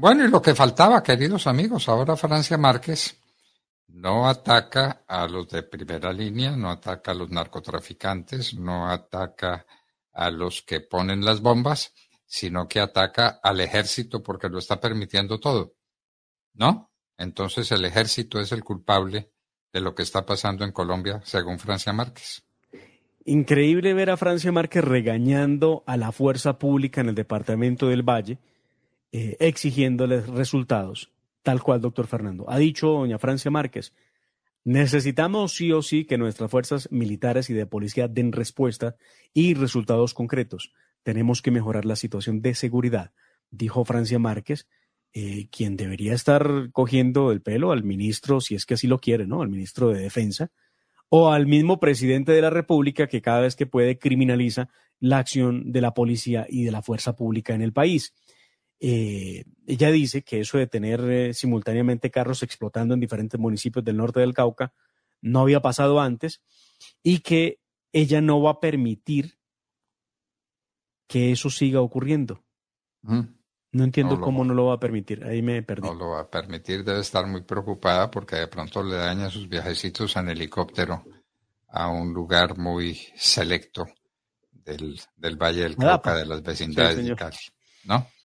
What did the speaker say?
Bueno, y lo que faltaba, queridos amigos, ahora Francia Márquez no ataca a los de primera línea, no ataca a los narcotraficantes, no ataca a los que ponen las bombas, sino que ataca al ejército porque lo está permitiendo todo. ¿No? Entonces el ejército es el culpable de lo que está pasando en Colombia, según Francia Márquez. Increíble ver a Francia Márquez regañando a la fuerza pública en el departamento del Valle, eh, exigiéndoles resultados, tal cual, doctor Fernando. Ha dicho doña Francia Márquez, necesitamos sí o sí que nuestras fuerzas militares y de policía den respuesta y resultados concretos. Tenemos que mejorar la situación de seguridad, dijo Francia Márquez, eh, quien debería estar cogiendo el pelo al ministro, si es que así lo quiere, ¿no? Al ministro de Defensa, o al mismo presidente de la República que cada vez que puede criminaliza la acción de la policía y de la fuerza pública en el país. Eh, ella dice que eso de tener eh, simultáneamente carros explotando en diferentes municipios del norte del Cauca no había pasado antes y que ella no va a permitir que eso siga ocurriendo. No entiendo cómo no lo va a permitir. Ahí me perdí. No lo va a permitir. Debe estar muy preocupada porque de pronto le daña sus viajecitos en helicóptero a un lugar muy selecto del, del Valle del Cauca, de las vecindades de Cali. ¿No?